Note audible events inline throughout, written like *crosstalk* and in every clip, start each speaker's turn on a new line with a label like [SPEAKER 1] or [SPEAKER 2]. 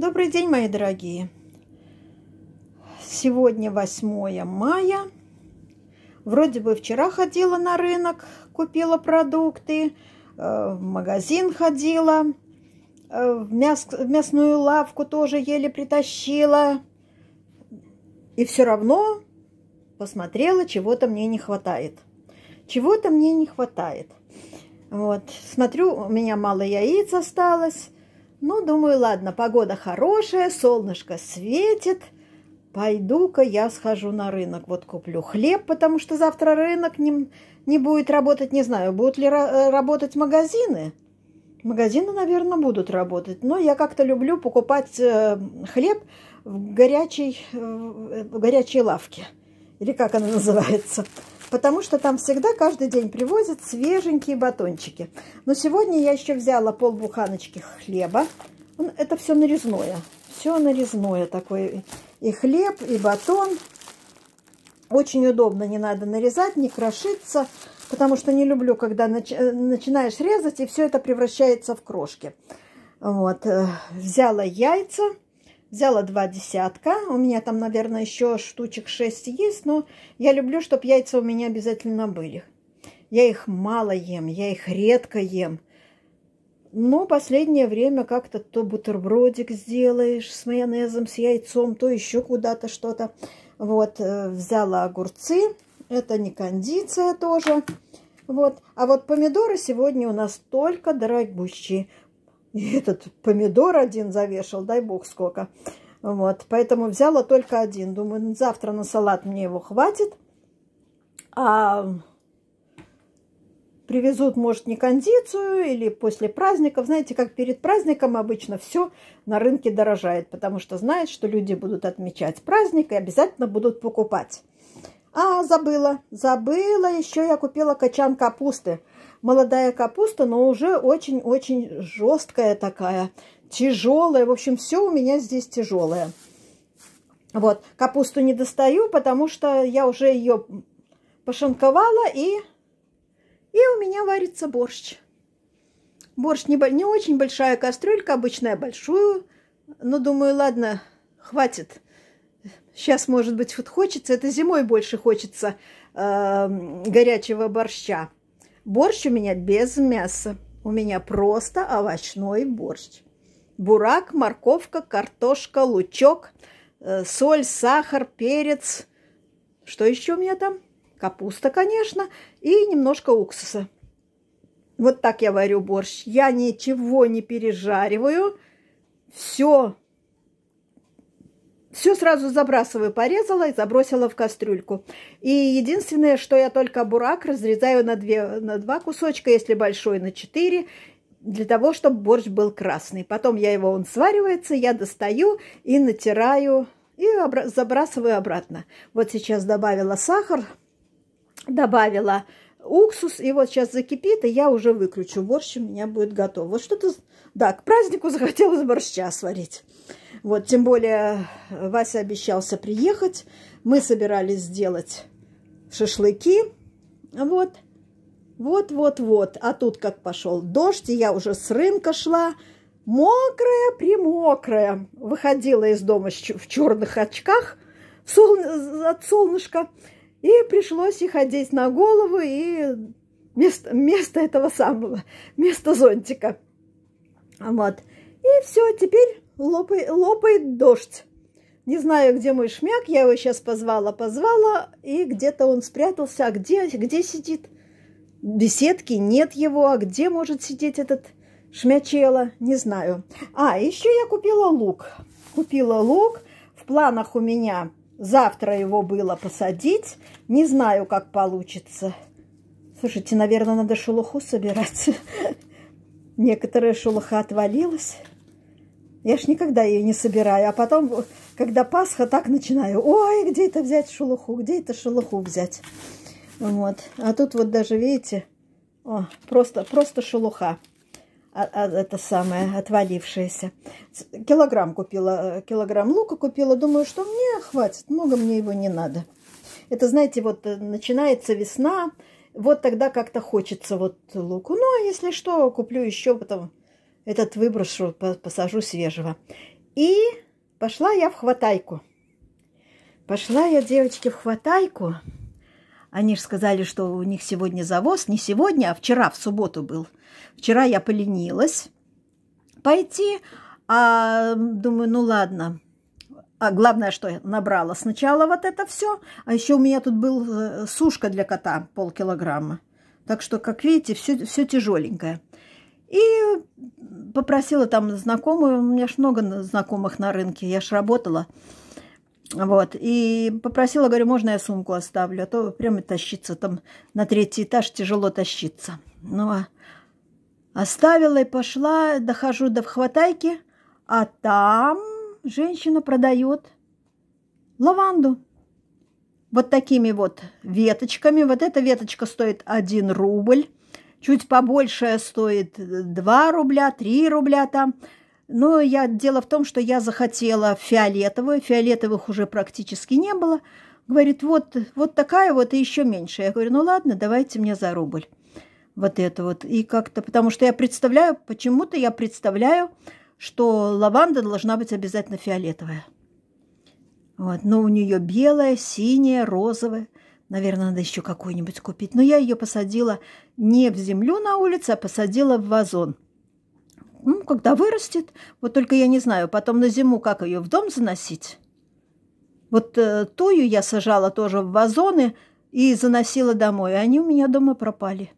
[SPEAKER 1] Добрый день, мои дорогие! Сегодня 8 мая. Вроде бы вчера ходила на рынок, купила продукты, э, в магазин ходила, э, в, мяс в мясную лавку тоже еле притащила. И все равно посмотрела, чего-то мне не хватает. Чего-то мне не хватает. Вот, смотрю, у меня мало яиц осталось ну, думаю, ладно, погода хорошая, солнышко светит. Пойду-ка я схожу на рынок, вот куплю хлеб, потому что завтра рынок не, не будет работать, не знаю, будут ли э, работать магазины. Магазины, наверное, будут работать, но я как-то люблю покупать э, хлеб в горячей, э, в э, горячей лавке, или как она *laughs* называется потому что там всегда каждый день привозят свеженькие батончики. Но сегодня я еще взяла полбуханочки хлеба. Это все нарезное. Все нарезное такое. И хлеб, и батон. Очень удобно, не надо нарезать, не крошиться, потому что не люблю, когда нач э, начинаешь резать, и все это превращается в крошки. Вот, э, взяла яйца. Взяла два десятка. У меня там, наверное, еще штучек 6 есть, но я люблю, чтобы яйца у меня обязательно были. Я их мало ем, я их редко ем. Но последнее время как-то то бутербродик сделаешь с майонезом, с яйцом, то еще куда-то что-то. Вот, э, взяла огурцы. Это не кондиция тоже. Вот. А вот помидоры сегодня у нас только дорогущие. И этот помидор один завешал, дай бог сколько. Вот, поэтому взяла только один. Думаю, ну, завтра на салат мне его хватит. А привезут, может, не кондицию или после праздников. Знаете, как перед праздником обычно все на рынке дорожает, потому что знают, что люди будут отмечать праздник и обязательно будут покупать. А, забыла, забыла, еще я купила качан капусты молодая капуста, но уже очень-очень жесткая такая, тяжелая. В общем, все у меня здесь тяжелое. Вот, капусту не достаю, потому что я уже ее пошинковала, и, и у меня варится борщ. Борщ не, не очень большая кастрюлька, обычная большую, но ну, думаю, ладно, хватит. Сейчас, может быть, вот хочется, это зимой больше хочется э, горячего борща. Борщ у меня без мяса. У меня просто овощной борщ. Бурак, морковка, картошка, лучок, э, соль, сахар, перец. Что еще у меня там? Капуста, конечно, и немножко уксуса. Вот так я варю борщ. Я ничего не пережариваю. Все все сразу забрасываю, порезала и забросила в кастрюльку. И единственное, что я только бурак разрезаю на, две, на два кусочка, если большой, на четыре, для того, чтобы борщ был красный. Потом я его, он сваривается, я достаю и натираю, и обра- забрасываю обратно. Вот сейчас добавила сахар, добавила уксус, и вот сейчас закипит, и я уже выключу. Борщ у меня будет готов. Вот что-то, да, к празднику захотелось борща сварить. Вот, тем более Вася обещался приехать. Мы собирались сделать шашлыки. Вот, вот, вот, вот. А тут как пошел дождь, и я уже с рынка шла. Мокрая, примокрая. Выходила из дома в черных очках от солнышка. И пришлось их одеть на голову и место вместо этого самого, место зонтика. Вот. И все, теперь лопает, лопает дождь. Не знаю, где мой шмяк, я его сейчас позвала, позвала, и где-то он спрятался. А где, где сидит? Беседки нет его, а где может сидеть этот шмячела? Не знаю. А, еще я купила лук. Купила лук. В планах у меня завтра его было посадить. Не знаю, как получится. Слушайте, наверное, надо шелуху собирать. *laughs* Некоторая шелуха отвалилась. Я ж никогда ее не собираю. А потом, когда Пасха, так начинаю. Ой, где это взять шелуху? Где это шелуху взять? Вот. А тут вот даже, видите, о, просто, просто шелуха. А, а, это самое, отвалившееся. Килограмм купила, килограмм лука купила. Думаю, что мне хватит, много мне его не надо. Это, знаете, вот э, начинается весна, вот тогда как-то хочется вот луку. Ну, а если что, куплю еще потом этот выброшу, посажу свежего. И пошла я в хватайку. Пошла я, девочки, в хватайку. Они же сказали, что у них сегодня завоз. Не сегодня, а вчера, в субботу был. Вчера я поленилась пойти. А думаю, ну ладно. А главное, что я набрала сначала вот это все. А еще у меня тут был э, сушка для кота полкилограмма. Так что, как видите, все, все тяжеленькое. И попросила там знакомую, у меня ж много знакомых на рынке, я ж работала. Вот, и попросила, говорю, можно я сумку оставлю, а то прямо тащиться там на третий этаж, тяжело тащиться. Ну, а оставила и пошла, дохожу до хватайки, а там женщина продает лаванду. Вот такими вот веточками. Вот эта веточка стоит 1 рубль чуть побольше стоит 2 э, рубля, 3 рубля там. Но я, дело в том, что я захотела фиолетовую, фиолетовых уже практически не было. Говорит, вот, вот такая вот и еще меньше. Я говорю, ну ладно, давайте мне за рубль. Вот это вот. И как-то, потому что я представляю, почему-то я представляю, что лаванда должна быть обязательно фиолетовая. Вот, но у нее белая, синяя, розовая. Наверное, надо еще какую-нибудь купить. Но я ее посадила не в землю на улице, а посадила в вазон. Ну, когда вырастет, вот только я не знаю, потом на зиму как ее в дом заносить. Вот э, тую я сажала тоже в вазоны и заносила домой, они у меня дома пропали.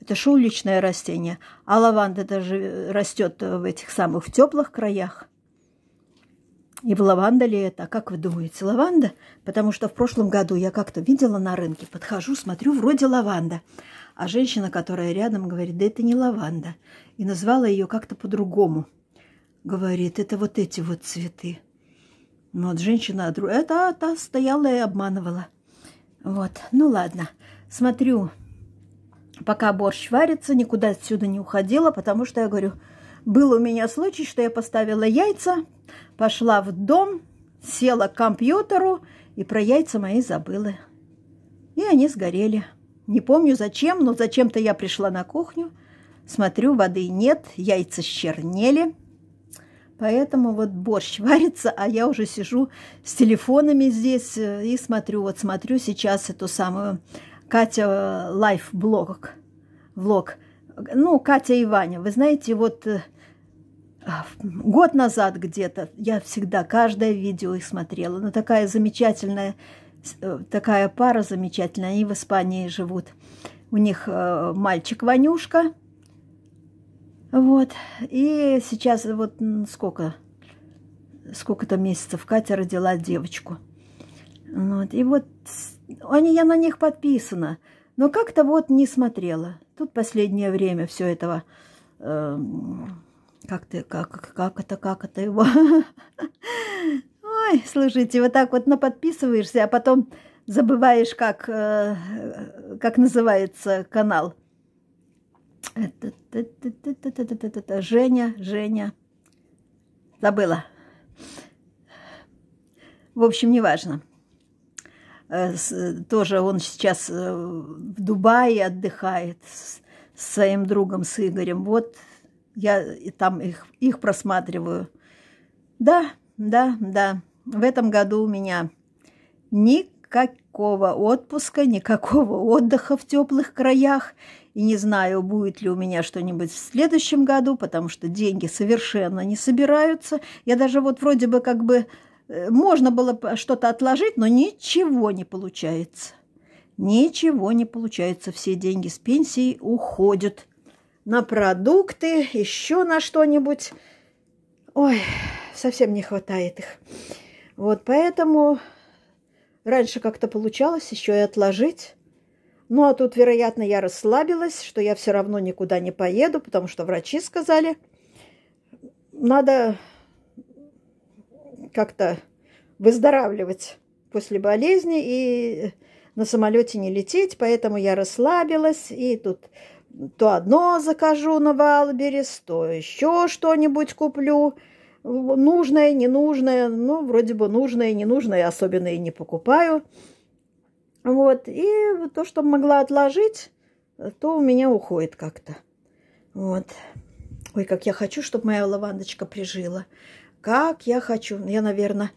[SPEAKER 1] Это же уличное растение, а лаванда даже э, растет э, в этих самых в теплых краях. И в лаванда ли это? А как вы думаете, лаванда? Потому что в прошлом году я как-то видела на рынке, подхожу, смотрю, вроде лаванда а женщина, которая рядом, говорит, да это не лаванда. И назвала ее как-то по-другому. Говорит, это вот эти вот цветы. Ну, вот женщина, а это та стояла и обманывала. Вот, ну ладно. Смотрю, пока борщ варится, никуда отсюда не уходила, потому что я говорю, был у меня случай, что я поставила яйца, пошла в дом, села к компьютеру и про яйца мои забыла. И они сгорели. Не помню зачем, но зачем-то я пришла на кухню. Смотрю, воды нет, яйца щернели. Поэтому вот борщ *laughs* варится, а я уже сижу с телефонами здесь э, и смотрю. Вот смотрю сейчас эту самую Катя лайф-блог. Э, влог. Ну, Катя и Ваня. Вы знаете, вот э, а, год назад где-то я всегда каждое видео их смотрела. Она такая замечательная Э, такая пара замечательная, они в Испании живут. У них э, мальчик Ванюшка, вот, и сейчас вот сколько, сколько-то месяцев Катя родила девочку. Вот, и вот они, я на них подписана, но как-то вот не смотрела. Тут последнее время все этого эм, как ты, как, как это, как это его. *laughs* Ой, слушайте, вот так вот наподписываешься, а потом забываешь, как, э, как называется канал. Э, Женя, Женя. Забыла. В общем, неважно. Э, тоже он сейчас э, в Дубае отдыхает с своим другом, с Игорем. Вот я там их, их просматриваю. Да, да, да в этом году у меня никакого отпуска, никакого отдыха в теплых краях. И не знаю, будет ли у меня что-нибудь в следующем году, потому что деньги совершенно не собираются. Я даже вот вроде бы как бы э, можно было что-то отложить, но ничего не получается. Ничего не получается. Все деньги с пенсии уходят на продукты, еще на что-нибудь. Ой, совсем не хватает их. Вот, поэтому раньше как-то получалось еще и отложить. Ну, а тут, вероятно, я расслабилась, что я все равно никуда не поеду, потому что врачи сказали, надо как-то выздоравливать после болезни и на самолете не лететь, поэтому я расслабилась, и тут то одно закажу на Валберес, то еще что-нибудь куплю – нужное, ненужное, ну, вроде бы нужное, ненужное, особенно и не покупаю. Вот, и то, что могла отложить, то у меня уходит как-то. Вот. Ой, как я хочу, чтобы моя лавандочка прижила. Как я хочу. Я, наверное,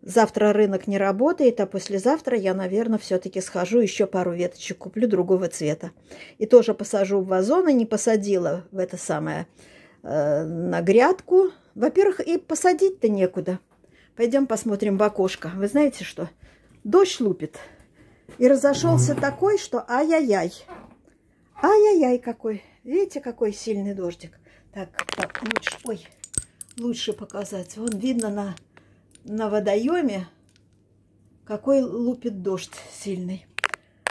[SPEAKER 1] завтра рынок не работает, а послезавтра я, наверное, все-таки схожу, еще пару веточек куплю другого цвета. И тоже посажу в вазон, и а не посадила в это самое Э, на грядку. Во-первых, и посадить-то некуда. Пойдем посмотрим в окошко. Вы знаете что? Дождь лупит. И разошелся такой, что ай-яй-яй. Ай-яй-яй какой. Видите, какой сильный дождик. Так, так, лучше, ой, лучше показать. Вон видно на, на водоеме, какой лупит дождь сильный.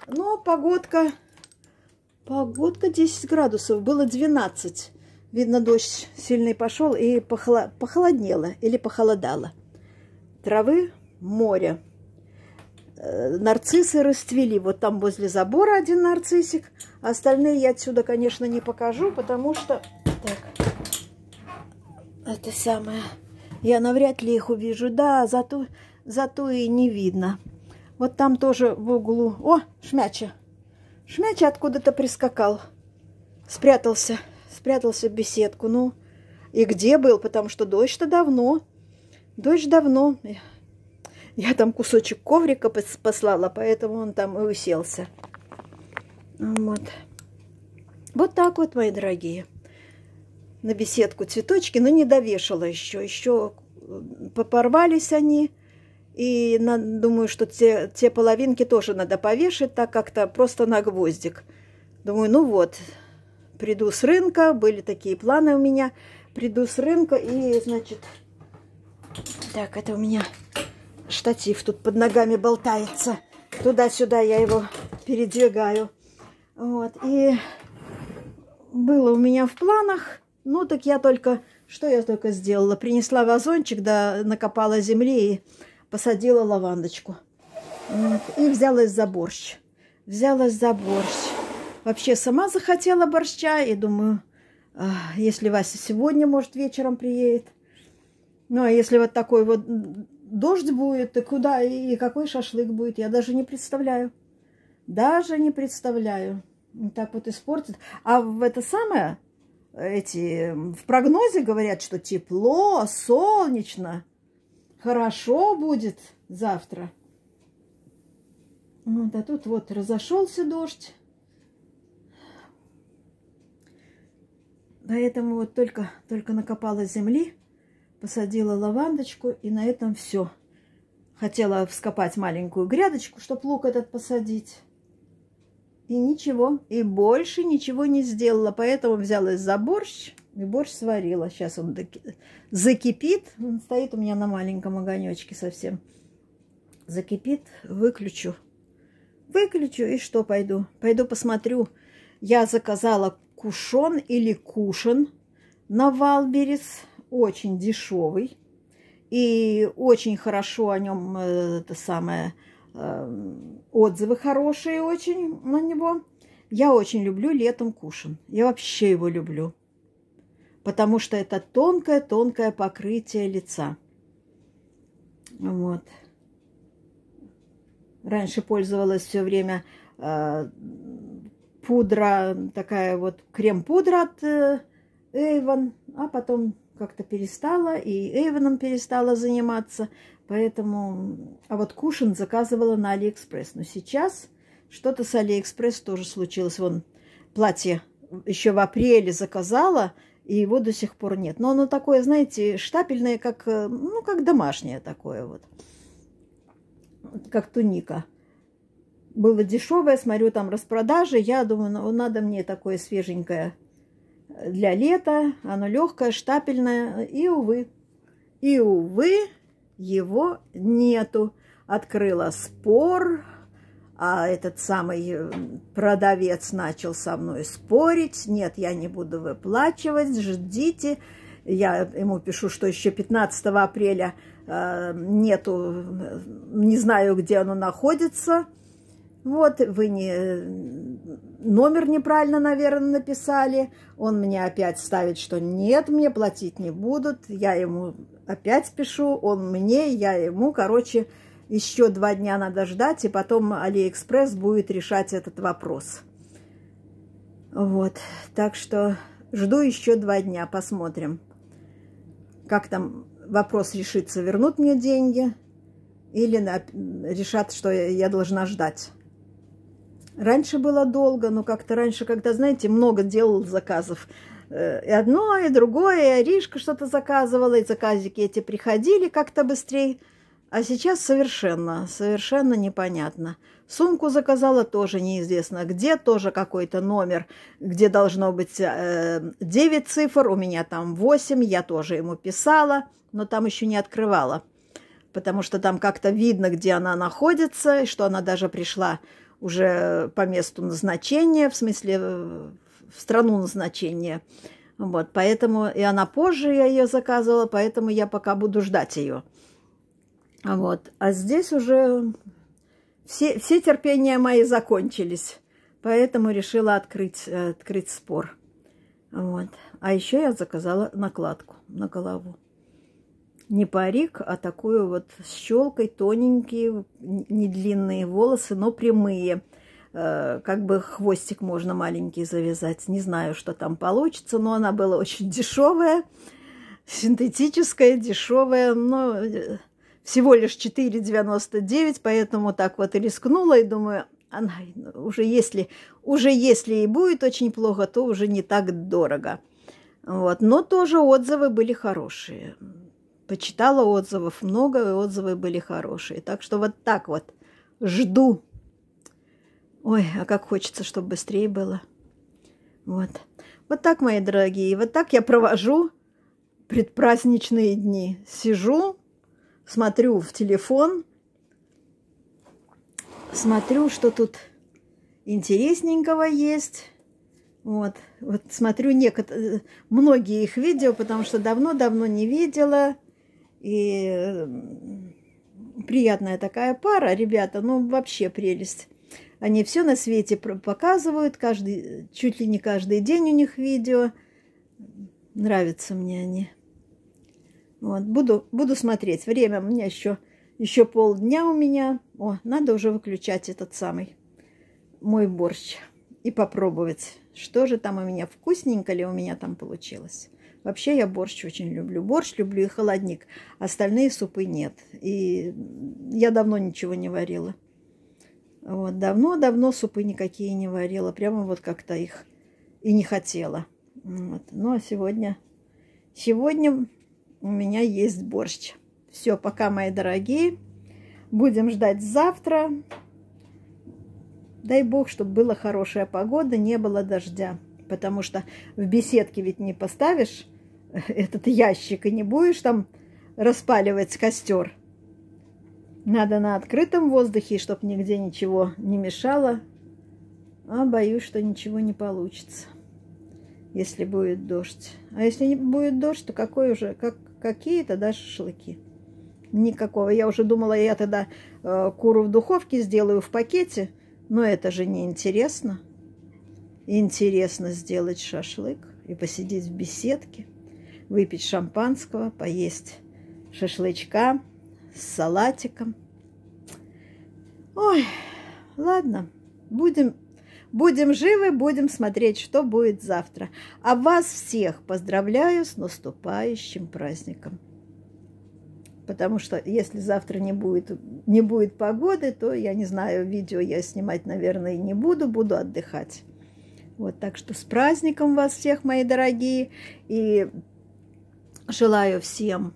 [SPEAKER 1] Но погодка, погодка 10 градусов, было 12. Видно, дождь сильный пошел и похоло... похолоднело или похолодало. Травы море. Э, нарциссы расцвели. Вот там возле забора один нарциссик. Остальные я отсюда, конечно, не покажу, потому что... Так, это самое... Я навряд ли их увижу. Да, зато, зато и не видно. Вот там тоже в углу... О, шмяча! Шмяча откуда-то прискакал. Спрятался спрятался в беседку. Ну, и где был? Потому что дождь-то давно. Дождь давно. Я там кусочек коврика послала, поэтому он там и уселся. Вот. Вот так вот, мои дорогие. На беседку цветочки, но не довешала еще. Еще попорвались они. И надо, думаю, что те, те половинки тоже надо повешать, так как-то просто на гвоздик. Думаю, ну вот, приду с рынка, были такие планы у меня, приду с рынка и, значит, так, это у меня штатив тут под ногами болтается, туда-сюда я его передвигаю, вот, и было у меня в планах, ну, так я только, что я только сделала, принесла вазончик, да, накопала земли и посадила лавандочку, вот, и взялась за борщ, взялась за борщ, вообще сама захотела борща. И думаю, «А, если Вася сегодня, может, вечером приедет. Ну, а если вот такой вот дождь будет, и куда, и какой шашлык будет, я даже не представляю. Даже не представляю. Так вот испортит. А в это самое, эти, в прогнозе говорят, что тепло, солнечно, хорошо будет завтра. Вот, ну, а тут вот разошелся дождь. Поэтому вот только, только накопала земли, посадила лавандочку, и на этом все. Хотела вскопать маленькую грядочку, чтобы лук этот посадить. И ничего, и больше ничего не сделала. Поэтому взялась за борщ, и борщ сварила. Сейчас он закипит. Он стоит у меня на маленьком огонечке совсем. Закипит, выключу. Выключу, и что пойду? Пойду посмотрю. Я заказала кушон или кушен на Валберес, очень дешевый. И очень хорошо о нем э, это самое э, отзывы хорошие очень на него. Я очень люблю летом кушан. Я вообще его люблю. Потому что это тонкое-тонкое покрытие лица. Вот. Раньше пользовалась все время э, пудра, такая вот крем-пудра от Эйвен, а потом как-то перестала, и Эйвеном перестала заниматься, поэтому... А вот Кушин заказывала на Алиэкспресс. Но сейчас что-то с Алиэкспресс тоже случилось. Вон платье еще в апреле заказала, и его до сих пор нет. Но оно такое, знаете, штапельное, как, э, ну, как домашнее такое вот, как туника было дешевое, смотрю, там распродажи. Я думаю, ну, надо мне такое свеженькое для лета. Оно легкое, штапельное. И, увы, и, увы, его нету. Открыла спор, а этот самый э, продавец начал со мной спорить. Нет, я не буду выплачивать, ждите. Я ему пишу, что еще 15 апреля э, нету, э, не знаю, где оно находится – вот вы не э, номер неправильно, наверное, написали. Он мне опять ставит, что нет, мне платить не будут. Я ему опять пишу, он мне, я ему. Короче, еще два дня надо ждать, и потом Алиэкспресс будет решать этот вопрос. Вот, так что жду еще два дня, посмотрим, как там вопрос решится, вернут мне деньги или решат, что я должна ждать. Раньше было долго, но как-то раньше, когда, знаете, много делал заказов, э, и одно, и другое, и Аришка что-то заказывала, и заказики эти приходили как-то быстрее. А сейчас совершенно, совершенно непонятно. Сумку заказала тоже неизвестно где, тоже какой-то номер, где должно быть э, 9 цифр, у меня там 8, я тоже ему писала, но там еще не открывала, потому что там как-то видно, где она находится, и что она даже пришла уже по месту назначения, в смысле э, в страну назначения. Вот, поэтому и она позже я ее заказывала, поэтому я пока буду ждать ее. Вот, а здесь уже все, все терпения мои закончились, поэтому решила открыть, э, открыть спор. Вот. А еще я заказала накладку на голову не парик, а такую вот с щелкой, тоненькие, не длинные волосы, но прямые. Э, как бы хвостик можно маленький завязать. Не знаю, что там получится, но она была очень *laughs* дешевая, синтетическая, дешевая, но э, всего лишь 4,99, поэтому так вот и рискнула, и думаю, она уже если, уже если и будет очень плохо, то уже не так дорого. Вот. Но тоже отзывы были хорошие почитала отзывов много, и отзывы были хорошие. Так что вот так вот. Жду. Ой, а как хочется, чтобы быстрее было. Вот. Вот так, мои дорогие, вот так я провожу предпраздничные дни. Сижу, смотрю в телефон, смотрю, что тут интересненького есть. Вот, вот смотрю некотор... Э, многие их видео, потому что давно-давно не видела. И приятная такая пара, ребята, ну вообще прелесть. Они все на свете показывают, каждый, чуть ли не каждый день у них видео. Нравятся мне они. Вот, буду, буду смотреть. Время у меня еще, еще полдня у меня. О, надо уже выключать этот самый мой борщ и попробовать, что же там у меня, вкусненько ли у меня там получилось. Вообще я борщ очень люблю. Борщ люблю и холодник. Остальные супы нет. И я давно ничего не варила. Вот, давно-давно супы никакие не варила. Прямо вот как-то их и не хотела. Вот. Ну, а сегодня... Сегодня у меня есть борщ. Все, пока, мои дорогие. Будем ждать завтра. Дай бог, чтобы была хорошая погода, не было дождя. Потому что в беседке ведь не поставишь этот ящик и не будешь там распаливать костер. Надо на открытом воздухе, чтобы нигде ничего не мешало. А боюсь, что ничего не получится, если будет дождь. А если не будет дождь, то какой уже, как, какие-то даже шашлыки. Никакого. Я уже думала, я тогда э, куру в духовке сделаю в пакете, но это же не интересно. Интересно сделать шашлык и посидеть в беседке выпить шампанского, поесть шашлычка с салатиком. Ой, ладно, будем, будем живы, будем смотреть, что будет завтра. А вас всех поздравляю с наступающим праздником. Потому что если завтра не будет, не будет погоды, то, я не знаю, видео я снимать, наверное, не буду, буду отдыхать. Вот, так что с праздником вас всех, мои дорогие, и Желаю всем,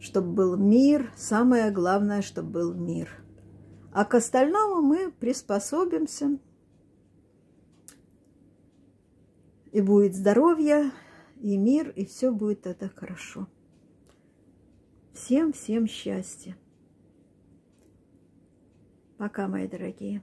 [SPEAKER 1] чтобы был мир, самое главное, чтобы был мир. А к остальному мы приспособимся. И будет здоровье, и мир, и все будет это хорошо. Всем-всем счастья. Пока, мои дорогие.